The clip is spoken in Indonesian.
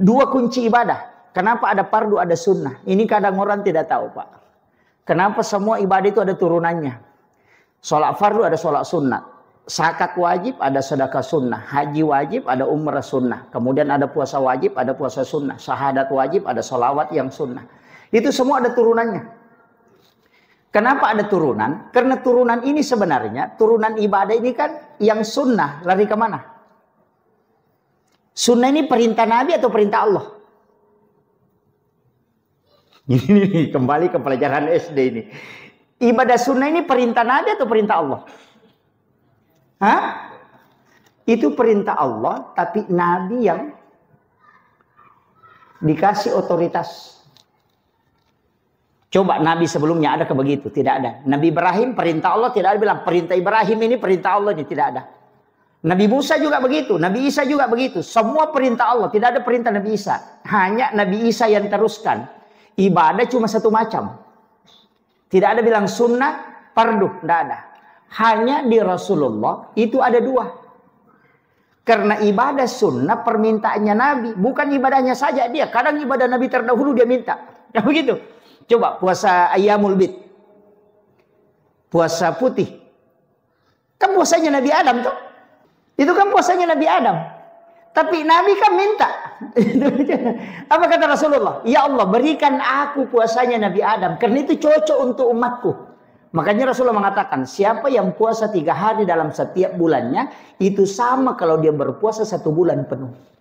dua kunci ibadah. Kenapa ada pardu, ada sunnah? Ini kadang orang tidak tahu, Pak. Kenapa semua ibadah itu ada turunannya? Sholat fardu ada sholat sunnah. Sakat wajib ada sedekah sunnah. Haji wajib ada umrah sunnah. Kemudian ada puasa wajib, ada puasa sunnah. Syahadat wajib ada sholawat yang sunnah. Itu semua ada turunannya. Kenapa ada turunan? Karena turunan ini sebenarnya, turunan ibadah ini kan yang sunnah lari kemana? Sunnah ini perintah Nabi atau perintah Allah? Ini kembali ke pelajaran SD ini. Ibadah sunnah ini perintah Nabi atau perintah Allah? Hah? Itu perintah Allah, tapi Nabi yang dikasih otoritas. Coba Nabi sebelumnya ada ke begitu? Tidak ada. Nabi Ibrahim perintah Allah tidak ada bilang perintah Ibrahim ini perintah Allah ini tidak ada. Nabi Musa juga begitu, Nabi Isa juga begitu. Semua perintah Allah, tidak ada perintah Nabi Isa. Hanya Nabi Isa yang teruskan. Ibadah cuma satu macam. Tidak ada bilang sunnah, fardu, tidak ada. Hanya di Rasulullah itu ada dua. Karena ibadah sunnah permintaannya Nabi, bukan ibadahnya saja dia. Kadang ibadah Nabi terdahulu dia minta. Ya begitu. Coba puasa ayamul bid. Puasa putih. Kan puasanya Nabi Adam tuh. Itu kan puasanya Nabi Adam. Tapi Nabi kan minta. Apa kata Rasulullah? Ya Allah berikan aku puasanya Nabi Adam. Karena itu cocok untuk umatku. Makanya Rasulullah mengatakan siapa yang puasa tiga hari dalam setiap bulannya. Itu sama kalau dia berpuasa satu bulan penuh.